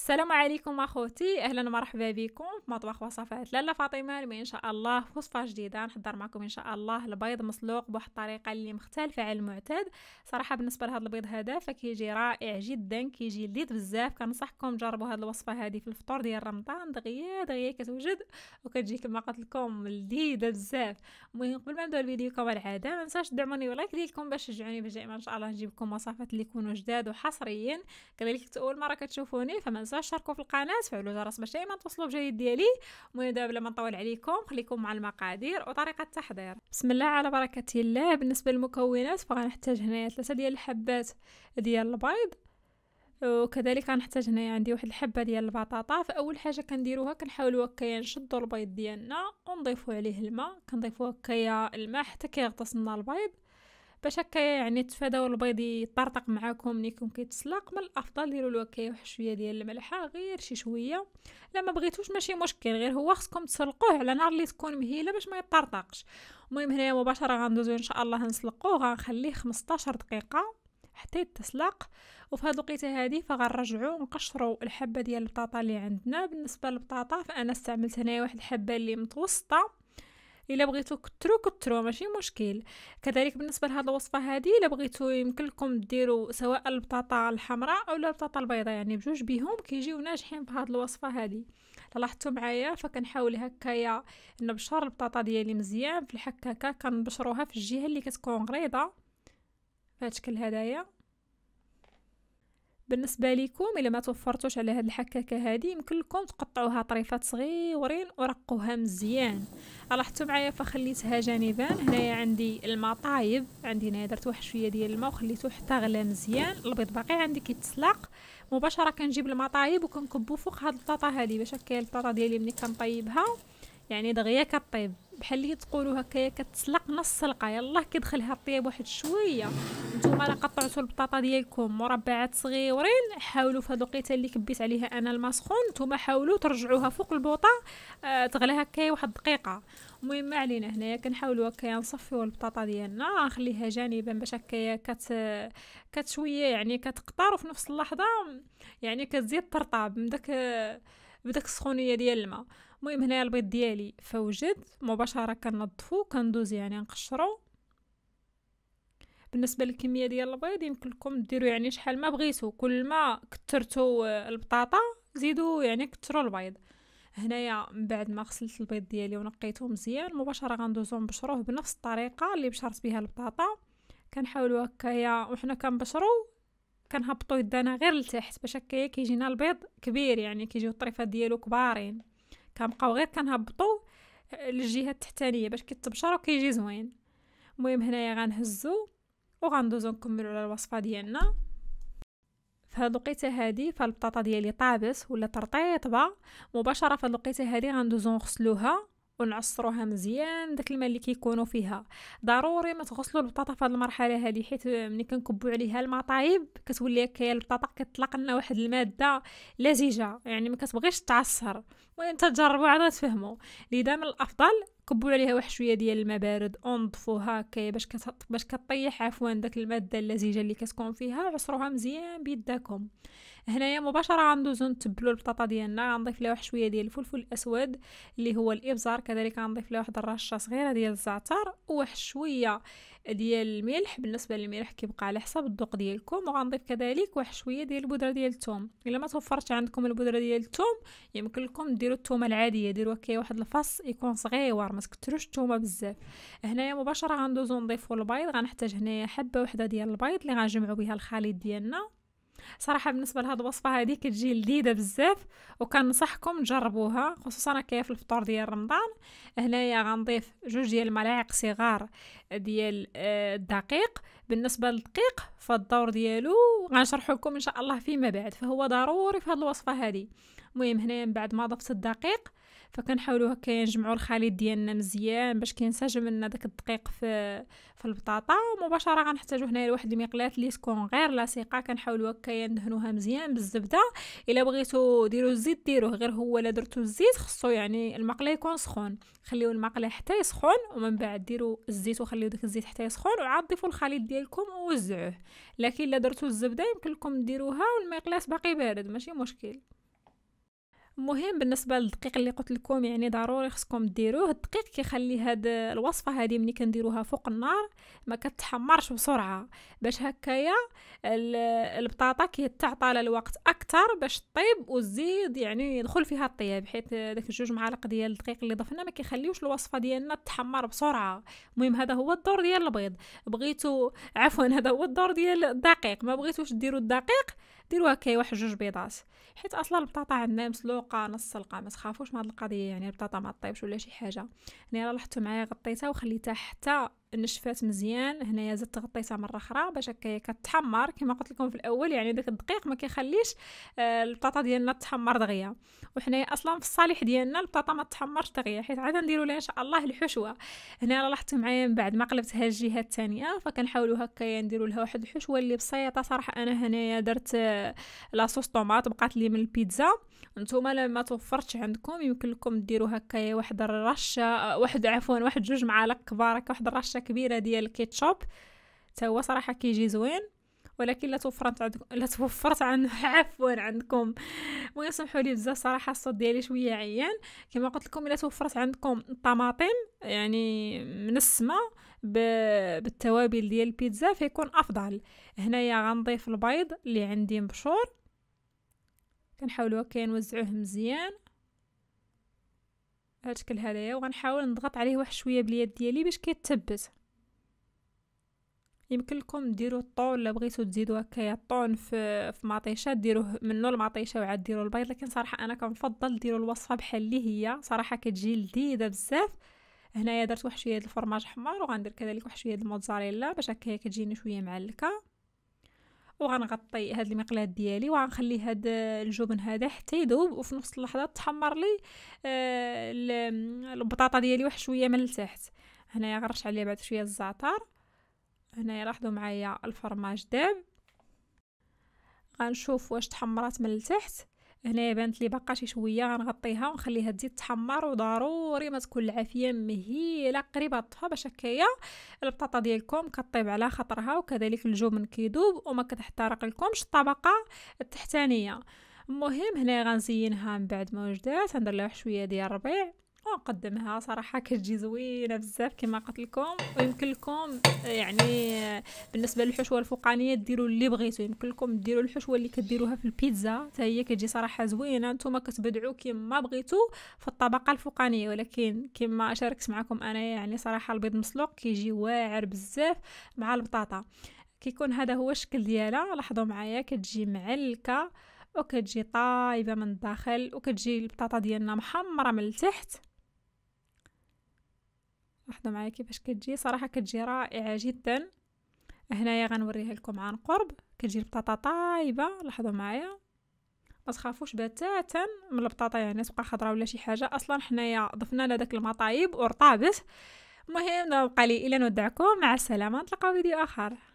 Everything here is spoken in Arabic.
السلام عليكم اخوتي اهلا ومرحبا بكم في مطبخ وصفات لاله فاطمه اليوم ان شاء الله وصفه جديده نحضر معكم ان شاء الله البيض مسلوق بواحد الطريقه اللي مختلفه على المعتاد صراحه بالنسبه لهذا البيض هذا فكيجي رائع جدا كيجي لذيذ بزاف كنصحكم تجربوا هذه الوصفه هذه في الفطور ديال رمضان دغيا دغيا كتوجد وكتجي كما قلت لكم لذيذه بزاف المهم قبل ما نبداو الفيديو كما العاده ما ننساوش تدعموني ولايك ديالكم باش تشجعوني باش ان شاء الله نجيبكم وصفات اللي يكونوا جداد وحصريين كذلك اول مره كتشوفوني فما تنساوش تشاركوا في القناه تفعلوا الجرس باش دائما توصلوا بجديد ديالي المهم دابا بلا ما نطول عليكم خليكم مع المقادير وطريقه التحضير بسم الله على بركه الله بالنسبه للمكونات فغنحتاج هنايا ثلاثه ديال الحبات ديال البيض وكذلك غنحتاج هنايا عندي واحد الحبه ديال البطاطا فاول حاجه كنديروها كنحاولوا هكايا نشدوا البيض ديالنا ونضيفوا عليه الماء كنضيفوا هكايا الماء حتى كيغطس لنا البيض باش هكا يعني تفاداو البيض يطرطق معاكم ملي يكون كيتسلق من الافضل ديروا له هكا واحد شويه ديال الملحه غير شي شويه لا ما بغيتوش ماشي مشكل غير هو خصكم تسلقوه على نار اللي تكون مهيله باش ما يطرطقش المهم هنايا مباشره غندوزو ان شاء الله نسلقوه غنخليه 15 دقيقه حتى يتسلق وفي هاد الوقيته هادي فغنرجعو ونقشرو الحبه ديال البطاطا اللي عندنا بالنسبه للبطاطا فانا استعملت هنايا واحد الحبه اللي متوسطه الا بغيتو كترو كترو ماشي مشكل كذلك بالنسبه لهاد الوصفه هذه الا بغيتو يمكن لكم ديروا سواء البطاطا الحمراء او البطاطا البيضاء يعني بجوج بهم كيجيو ناجحين في هاد الوصفه هذه لاحظتوا معايا فكنحاول هكايا نبشر البطاطا ديالي مزيان في الحكاكه كنبشروها في الجهه اللي كتكون غريضه بهذا الشكل هدايا بالنسبه لكم الا ما توفرتوش على هاد الحكاكه هادي يمكن لكم تقطعوها طريفات صغيورين ورقوها مزيان لاحظتوا معايا فخليتها جانبا هنايا عندي الماء طايب عندي هنايا درت واحد شويه ديال الماء وخليته حتى غلا مزيان البيض باقي عندي كيتسلق مباشره كنجيب الماء طايب وكنكبو فوق هاد البطاطا هادي باش هكا البطاطا ديالي ملي كنطيبها يعني دغيا كطيب بحال اللي تقولوا هكايا كتسلق نص سلقه يلاه كيدخلها الطياب واحد شويه نتوما الا قطعتوا البطاطا ديالكم مربعات صغيورين حاولوا في هاد الوقيته اللي كبيت عليها انا الماء سخون نتوما حاولوا ترجعوها فوق البوطه آه تغلى هكايا واحد دقيقه المهم ما علينا هنايا كنحاولوا هكايا نصفيو البطاطا ديالنا نخليها جانبا باش هكايا كت كتشويه يعني كتقطر وفي نفس اللحظه يعني كتزيد ترطاب من داك بداك السخونيه ديال الماء المهم هنايا البيض ديالي فوجد مباشره كنظفو كندوز يعني نقشرو بالنسبه للكميه ديال البيض يمكن لكم ديروا يعني شحال ما بغيتو كل ما كثرتو البطاطا زيدوا يعني كثروا البيض هنايا من بعد ما غسلت البيض ديالي ونقيته مزيان مباشره غندوزو نبشروه بنفس الطريقه اللي بشرت بها البطاطا كنحاولوا هكايا وحنا كنبشرو كنهبطو يدنا غير لتحت باش هكايا كيجينا البيض كبير يعني كيجيو الطريفات ديالو كبارين كنبقاو غير كنهبطوا للجهه التحتانيه باش كيتبشر وكيجي زوين المهم هنايا غنهزو وغندوزو نكملو على الوصفه ديالنا فهاد الوقيته هادي فالبطاطا ديالي طابس ولا ترطيطبه مباشره فهاد الوقيته هادي غندوزو نغسلوها ونعصروها مزيان داك الماء اللي كيكونوا فيها ضروري ما تغسلوا البطاطا في هذه المرحله هذه حيت ملي كنكبوا عليها الماء طايب كتولي هكايا البطاطا كتطلق لنا واحد الماده لزجه يعني ما كتبغيش تعصر المهم تجربوا عاد تفهموا لذا من الافضل كبوا عليها واحد شويه ديال الماء بارد انضفوها هكايا باش كت... باش كطيح عفوا داك الماده اللزجه اللي كتكون فيها عصروها مزيان بيداكم هنايا مباشره غندوزو نتبلو البطاطا ديالنا غنضيف لها واحد شويه ديال الفلفل الاسود اللي هو الابزار كذلك غنضيف لها واحد الرشه صغيره ديال الزعتر وواحد شويه ديال الملح بالنسبه للملح كيبقى على حسب الذوق ديالكم وغنضيف كذلك واحد شويه ديال البودره ديال الثوم الا ما توفرتش عندكم البودره ديال الثوم يمكن لكم ديروا الثومه العاديه ديروها كي واحد الفص يكون صغيور ما تكثروش الثومه بزاف هنايا مباشره غندوزو نضيفوا البيض غنحتاج هنايا حبه وحده ديال البيض اللي غنجمعوا بها الخليط ديالنا صراحه بالنسبه لهاد الوصفه هذه كتجي لذيذه بزاف نصحكم تجربوها خصوصا كيف الفطور ديال رمضان هنايا غنضيف جوج ديال الملاعق صغار ديال آه، الدقيق بالنسبه للدقيق فالدور ديالو غنشرحو لكم ان شاء الله فيما بعد فهو ضروري في هاد الوصفه هذه المهم هنايا من بعد ما ضفت الدقيق فكنحاولوا هكا نجمعوا الخليط ديالنا مزيان باش كينسجم لنا داك الدقيق في في البطاطا ومباشره غنحتاجوا هنايا لواحد المقلاه لي سكون غير لاصقه كنحاولوا هكا ندهنوها مزيان بالزبده الا بغيتو ديروا الزيت ديروه غير هو لا درتو الزيت خصو يعني المقلاه يكون سخون خليو المقلاه حتى يسخن ومن بعد ديروا الزيت وخليو داك الزيت حتى يسخن وعاد ضيفوا الخليط ديالكم ووزعوه لكن الا درتو الزبده يمكن لكم ديروها والمقلاه باقي بارد ماشي مشكل مهم بالنسبه للدقيق اللي قلت لكم يعني ضروري خصكم ديروه الدقيق كيخلي هاد الوصفه هذه ملي كنديروها فوق النار ما كتحمرش بسرعه باش هكايا البطاطا كيتعطى الوقت اكثر باش طيب والزيد يعني يدخل فيها الطياب حيت داك جوج معالق ديال الدقيق اللي ضفنا ما كيخليوش الوصفه ديالنا تحمر بسرعه المهم هذا هو الدور ديال البيض بغيتو عفوا هذا هو الدور ديال الدقيق ما بغيتوش ديروا الدقيق ديروا هكايا واحد جوج بيضات حيت اصلا البطاطا عندنا مسلوقه نص سلقه ما تخافوش من هاد القضيه يعني البطاطا ما طيبش ولا شي حاجه يعني لاحظتوا معايا غطيتها وخليتها حتى نشفات مزيان هنايا زدت غطيتها مره اخرى باش هكايا كتحمر كما قلت لكم في الاول يعني داك الدقيق ما كيخليش آه، البطاطا ديالنا تحمر دغيا وحنايا اصلا في الصالح ديالنا البطاطا ما تحمرش دغيا حيت عاد نديروا ليها ان شاء الله الحشوه هنا لاحظتوا معايا من بعد ما قلبتها الجهه الثانيه فكنحاولوا هكايا نديروا لها واحد الحشوه اللي بسيطه صراحه انا هنايا درت آه، لاصوص طوماط بقات لي من البيتزا نتوما ما توفرتش عندكم يمكن لكم ديروا هكا واحد الرشه واحد عفوا واحد جوج معالق كبار هكا واحد الرشه كبيره ديال الكيتشوب حتى هو صراحه كيجي زوين ولكن لا توفرت عندكم لا توفرت عن عفوا عندكم المهم سمحوا لي بزاف صراحه الصوت ديالي شويه عيان كما قلت لكم الا توفرت عندكم الطماطم يعني منسمه بالتوابل ديال البيتزا فيكون افضل هنايا غنضيف البيض اللي عندي مبشور كنحاولوا هكا نوزعوه مزيان على الشكل هدايا وغنحاول نضغط عليه واحد شويه باليد ديالي باش كيتثبت يمكن لكم ديروا الطون الا بغيتو تزيدوا هكايا الطون في في مطيشه ديروه منو المطيشه وعاد ديروا البيض لكن صراحه انا كنفضل ديروا الوصفه بحال اللي هي صراحه كتجي لذيذه بزاف هنايا درت واحد شويه الفرماج حمار وغندير كذلك واحد شويه الموتزاريلا باش هكايا كتجيني شويه معلكه وغنغطي هاد المقلاه ديالي وغنخلي هاد الجبن هذا حتى يذوب وفي نفس اللحظه تحمر لي آه، البطاطا ديالي واحد شويه من التحت هنايا غرش عليها بعد شويه الزعتر هنايا لاحظوا معايا الفرماج داب غنشوف واش تحمرات من التحت هنا بانت لي باقا شي شويه غنغطيها ونخليها تزيد تحمر وضروري ما تكون العافيه مهيله قريبه الطهى باش هكايا البطاطا ديالكم كطيب على خاطرها وكذلك الجبن كيذوب وما كتحترق لكمش الطبقه التحتانيه المهم هنا غنزينها من بعد ما وجدات غندير لها شويه ديال الربيع ونقدمها صراحه كتجي زوينه بزاف كما قلت لكم ويمكن لكم آه، يعني آه، بالنسبه للحشوه الفوقانيه ديروا اللي بغيتو يمكن لكم ديروا الحشوه اللي كديروها في البيتزا حتى هي كتجي صراحه زوينه نتوما كتبدعوا كما بغيتو في الطبقه الفوقانيه ولكن كما شاركت معكم انا يعني صراحه البيض مسلوق كيجي واعر بزاف مع البطاطا كيكون هذا هو الشكل ديالها لاحظوا معايا كتجي معلكه وكتجي طايبه من الداخل وكتجي البطاطا ديالنا محمره من التحت لحظة معايا كيفاش كتجي صراحة كتجي رائعة جدا هنايا غنوريها لكم عن قرب كتجي البطاطا طايبة لحظة معايا ما تخافوش بتاتا من البطاطا يعني تبقى خضراء ولا شي حاجة اصلا حنايا ضفنا لها داك المطايب ورطابت لي الى نودعكم مع السلامة نتلقاو فيديو اخر